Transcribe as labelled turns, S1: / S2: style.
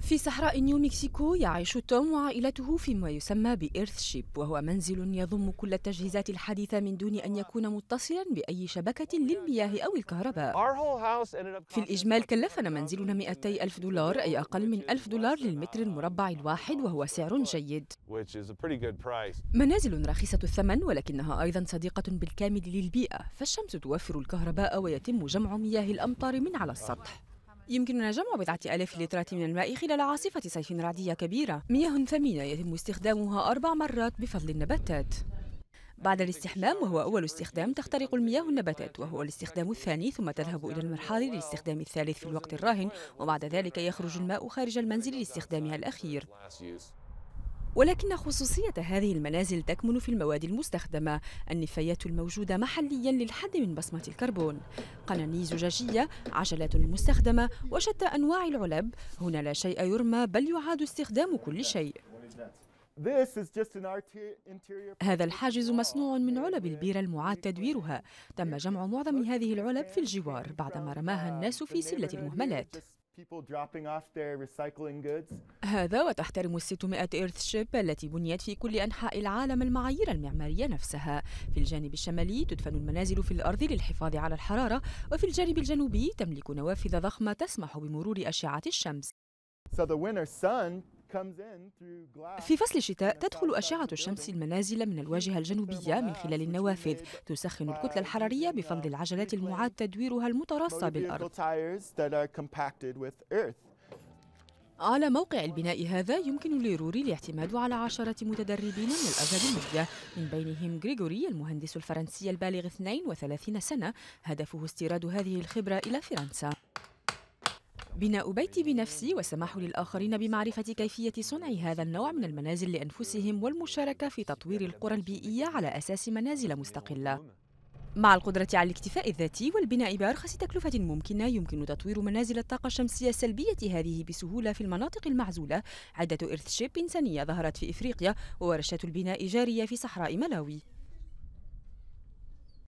S1: في صحراء نيو مكسيكو يعيش توم وعائلته في ما يسمى بإيرث شيب وهو منزل يضم كل التجهيزات الحديثة من دون أن يكون متصلا بأي شبكة للمياه أو الكهرباء في الإجمال كلفنا منزلنا 200 ألف دولار أي أقل من ألف دولار للمتر المربع الواحد وهو سعر جيد منازل رخيصة الثمن ولكنها أيضا صديقة بالكامل للبيئة فالشمس توفر الكهرباء ويتم جمع مياه الأمطار من على السطح يمكننا جمع بضعة آلاف لترات من الماء خلال عاصفة صيف رعدية كبيرة مياه ثمينة يتم استخدامها أربع مرات بفضل النباتات بعد الاستحمام وهو أول استخدام تخترق المياه النباتات وهو الاستخدام الثاني ثم تذهب إلى المرحاض للاستخدام الثالث في الوقت الراهن وبعد ذلك يخرج الماء خارج المنزل لاستخدامها الأخير ولكن خصوصية هذه المنازل تكمن في المواد المستخدمة النفايات الموجودة محليا للحد من بصمة الكربون قناني زجاجية عجلات مستخدمة وشتى أنواع العلب هنا لا شيء يرمى بل يعاد استخدام كل شيء هذا الحاجز مصنوع من علب البيرة المعاد تدويرها تم جمع معظم هذه العلب في الجوار بعدما رماها الناس في سلة المهملات هذا وتحترم ال 600 إيرث شيب التي بنيت في كل أنحاء العالم المعايير المعمارية نفسها في الجانب الشمالي تدفن المنازل في الأرض للحفاظ على الحرارة وفي الجانب الجنوبي تملك نوافذ ضخمة تسمح بمرور أشعة الشمس So the winter sun في فصل الشتاء تدخل أشعة الشمس المنازل من الواجهة الجنوبية من خلال النوافذ تسخن الكتلة الحرارية بفضل uh, العجلات المعاد تدويرها المترصة بالأرض على موقع البناء هذا يمكن لروري الاعتماد على عشرة متدربين من الأكاديمية من بينهم غريغوري المهندس الفرنسي البالغ 32 سنة هدفه استيراد هذه الخبرة إلى فرنسا بناء بيتي بنفسي والسماح للآخرين بمعرفة كيفية صنع هذا النوع من المنازل لأنفسهم والمشاركة في تطوير القرى البيئية على أساس منازل مستقلة مع القدرة على الاكتفاء الذاتي والبناء بأرخص تكلفة ممكنة يمكن تطوير منازل الطاقة الشمسية السلبية هذه بسهولة في المناطق المعزولة عدة إرث شيب إنسانية ظهرت في إفريقيا وورشات البناء جارية في صحراء ملاوي